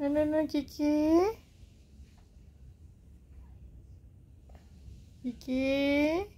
나나나 키키 키키